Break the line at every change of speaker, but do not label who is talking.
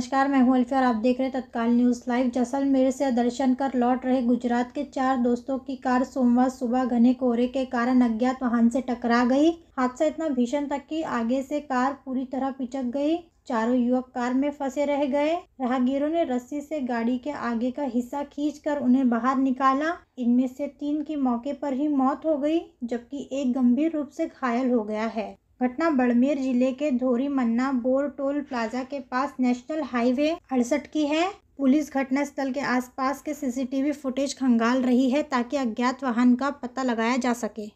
नमस्कार मैं हूं अल्फी और आप देख रहे हैं तत्काल न्यूज़ लाइव जैसलमेर से दर्शन कर लौट रहे गुजरात के चार दोस्तों की कार सोमवार सुबह घने कोहरे के कारण अज्ञात वाहन से टकरा गई हादसा इतना भीषण था कि आगे से कार पूरी तरह पिचक गई चारों युवक कार में फंसे रह गए राहगीरों ने रस्सी से गाड़ी के आगे का हिस्सा खींच उन्हें बाहर निकाला इनमें से तीन की मौके पर ही मौत हो गई जबकि एक गंभीर रूप से घायल हो गया है घटना बड़मेर जिले के धोरी मन्ना बोर टोल प्लाजा के पास नेशनल हाईवे अड़सठ की है पुलिस घटनास्थल के आसपास के सीसीटीवी फुटेज खंगाल रही है ताकि अज्ञात वाहन का पता लगाया जा सके